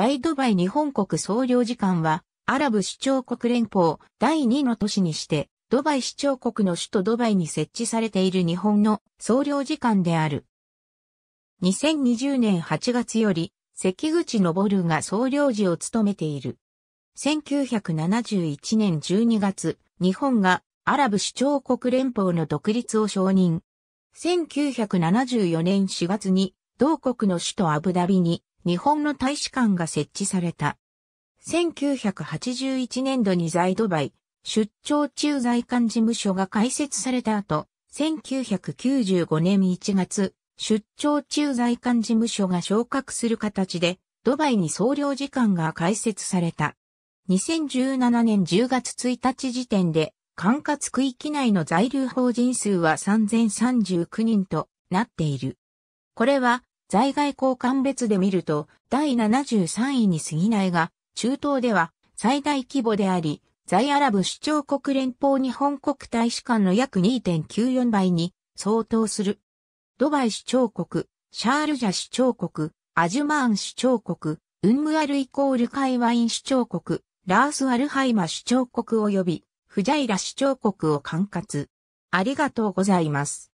在ドバイ日本国総領事館は、アラブ首長国連邦第2の都市にして、ドバイ首長国の首都ドバイに設置されている日本の総領事館である。2020年8月より、関口昇が総領事を務めている。1971年12月、日本がアラブ首長国連邦の独立を承認。1974年4月に、同国の首都アブダビに日本の大使館が設置された。1981年度に在ドバイ出張駐在館事務所が開設された後、1995年1月、出張駐在館事務所が昇格する形で、ドバイに総領事館が開設された。2017年10月1日時点で、管轄区域内の在留法人数は3039人となっている。これは在外交換別で見ると、第73位に過ぎないが、中東では最大規模であり、在アラブ首長国連邦日本国大使館の約2.94倍に相当する。ドバイ首長国、シャールジャ首長国、アジュマーン首長国、ウンムアルイコールカイワイン首長国、ラースアルハイマ首長国及び、フジャイラ首長国を管轄。ありがとうございます。